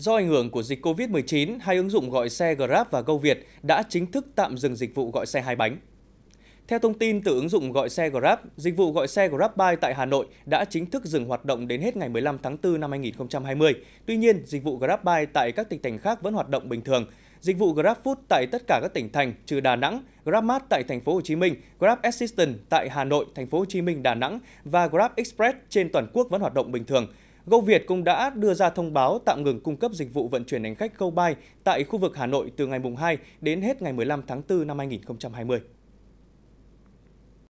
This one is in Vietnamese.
Do ảnh hưởng của dịch COVID-19, hai ứng dụng gọi xe Grab và GoViet đã chính thức tạm dừng dịch vụ gọi xe hai bánh. Theo thông tin từ ứng dụng gọi xe Grab, dịch vụ gọi xe GrabBuy tại Hà Nội đã chính thức dừng hoạt động đến hết ngày 15 tháng 4 năm 2020. Tuy nhiên, dịch vụ GrabBuy tại các tỉnh thành khác vẫn hoạt động bình thường. Dịch vụ GrabFood tại tất cả các tỉnh thành trừ Đà Nẵng, GrabMart tại thành phố Hồ Chí Minh, Grab Assistant tại Hà Nội, thành phố Hồ Chí Minh, Đà Nẵng và Grab Express trên toàn quốc vẫn hoạt động bình thường. Việt cũng đã đưa ra thông báo tạm ngừng cung cấp dịch vụ vận chuyển hành khách GoBuy tại khu vực Hà Nội từ ngày mùng 2 đến hết ngày 15 tháng 4 năm 2020.